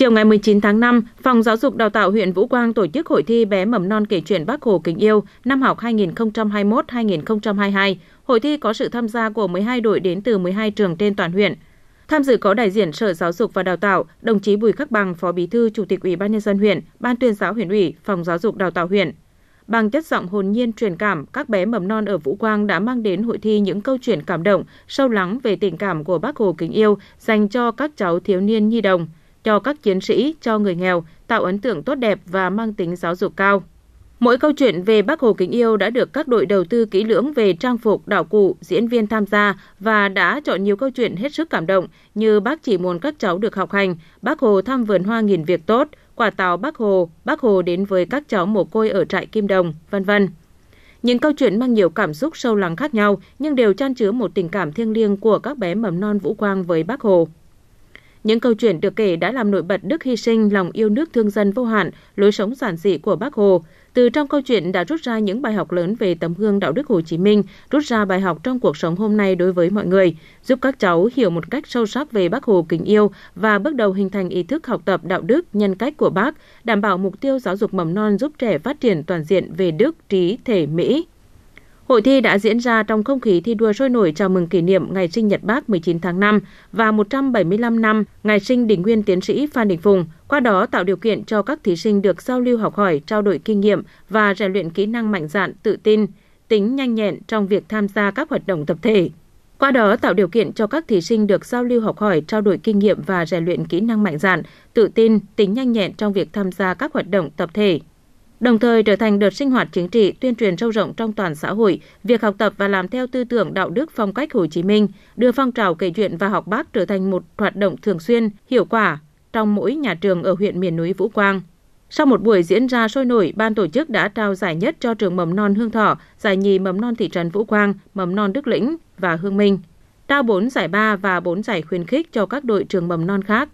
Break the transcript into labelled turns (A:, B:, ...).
A: Chiều ngày 19 tháng 5, Phòng Giáo dục Đào tạo huyện Vũ Quang tổ chức hội thi bé mầm non kể chuyện Bác Hồ kính yêu năm học 2021-2022. Hội thi có sự tham gia của 12 đội đến từ 12 trường trên toàn huyện. Tham dự có đại diện Sở Giáo dục và Đào tạo, đồng chí Bùi Khắc Bằng, Phó Bí thư Chủ tịch Ủy ban nhân dân huyện, Ban tuyên giáo huyện ủy, Phòng Giáo dục Đào tạo huyện. Bằng chất giọng hồn nhiên truyền cảm, các bé mầm non ở Vũ Quang đã mang đến hội thi những câu chuyện cảm động, sâu lắng về tình cảm của Bác Hồ kính yêu dành cho các cháu thiếu niên nhi đồng – cho các chiến sĩ, cho người nghèo, tạo ấn tượng tốt đẹp và mang tính giáo dục cao. Mỗi câu chuyện về Bác Hồ kính yêu đã được các đội đầu tư kỹ lưỡng về trang phục, đạo cụ, diễn viên tham gia và đã chọn nhiều câu chuyện hết sức cảm động như Bác chỉ muốn các cháu được học hành, Bác Hồ thăm vườn hoa nghìn việc tốt, quả táo Bác Hồ, Bác Hồ đến với các cháu mồ côi ở trại Kim Đồng, vân vân. Những câu chuyện mang nhiều cảm xúc sâu lắng khác nhau nhưng đều chan chứa một tình cảm thiêng liêng của các bé mầm non Vũ Quang với Bác Hồ. Những câu chuyện được kể đã làm nổi bật đức hy sinh, lòng yêu nước thương dân vô hạn, lối sống giản dị của Bác Hồ. Từ trong câu chuyện đã rút ra những bài học lớn về tấm gương đạo đức Hồ Chí Minh, rút ra bài học trong cuộc sống hôm nay đối với mọi người, giúp các cháu hiểu một cách sâu sắc về Bác Hồ kính yêu và bước đầu hình thành ý thức học tập đạo đức, nhân cách của Bác, đảm bảo mục tiêu giáo dục mầm non giúp trẻ phát triển toàn diện về đức, trí, thể, mỹ. Hội thi đã diễn ra trong không khí thi đua sôi nổi chào mừng kỷ niệm ngày sinh Nhật Bác 19 tháng 5 và 175 năm ngày sinh Đỉnh Nguyên Tiến sĩ Phan Đình Phùng, qua đó tạo điều kiện cho các thí sinh được giao lưu học hỏi, trao đổi kinh nghiệm và rèn luyện kỹ năng mạnh dạn, tự tin, tính nhanh nhẹn trong việc tham gia các hoạt động tập thể. Qua đó tạo điều kiện cho các thí sinh được giao lưu học hỏi, trao đổi kinh nghiệm và rèn luyện kỹ năng mạnh dạn, tự tin, tính nhanh nhẹn trong việc tham gia các hoạt động tập thể, đồng thời trở thành đợt sinh hoạt chính trị tuyên truyền sâu rộng trong toàn xã hội việc học tập và làm theo tư tưởng đạo đức phong cách Hồ Chí Minh, đưa phong trào kể chuyện và học bác trở thành một hoạt động thường xuyên, hiệu quả trong mỗi nhà trường ở huyện miền núi Vũ Quang. Sau một buổi diễn ra sôi nổi, ban tổ chức đã trao giải nhất cho trường mầm non Hương Thọ, giải nhì mầm non thị trấn Vũ Quang, mầm non Đức Lĩnh và Hương Minh, trao 4 giải ba và 4 giải khuyến khích cho các đội trường mầm non khác.